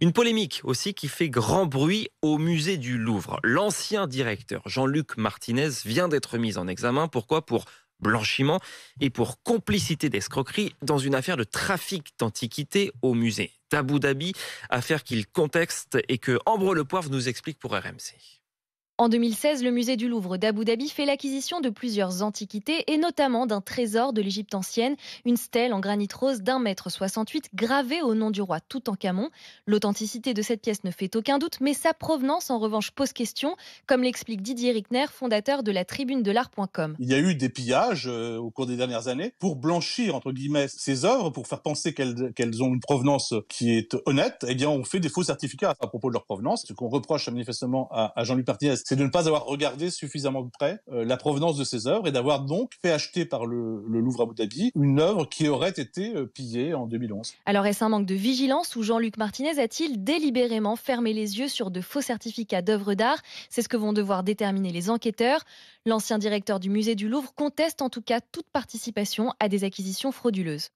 Une polémique aussi qui fait grand bruit au musée du Louvre. L'ancien directeur Jean-Luc Martinez vient d'être mis en examen. Pourquoi Pour blanchiment et pour complicité d'escroquerie dans une affaire de trafic d'antiquités au musée d'Abu Dhabi, affaire qu'il contexte et que Ambre Poivre nous explique pour RMC. En 2016, le musée du Louvre d'Abu Dhabi fait l'acquisition de plusieurs antiquités et notamment d'un trésor de l'Égypte ancienne, une stèle en granit rose d'un mètre 68 gravée au nom du roi Toutankhamon. L'authenticité de cette pièce ne fait aucun doute, mais sa provenance en revanche pose question, comme l'explique Didier Rickner, fondateur de la tribune de l'art.com. Il y a eu des pillages euh, au cours des dernières années pour blanchir, entre guillemets, ces œuvres, pour faire penser qu'elles ont une provenance qui est honnête. Eh bien, on fait des faux certificats à propos de leur provenance, ce qu'on reproche manifestement à, Jean-Luc Martinez c'est de ne pas avoir regardé suffisamment de près euh, la provenance de ces œuvres et d'avoir donc fait acheter par le, Louvre Abu Dhabi une œuvre qui aurait été euh, pillée en 2011. Alors est-ce un manque de vigilance ou Jean-Luc Martinez a-t-il délibérément fermé les yeux sur de faux certificats d'œuvres d'art C'est ce que vont devoir déterminer les enquêteurs. L'ancien directeur du musée du Louvre conteste en tout cas toute participation à des acquisitions frauduleuses.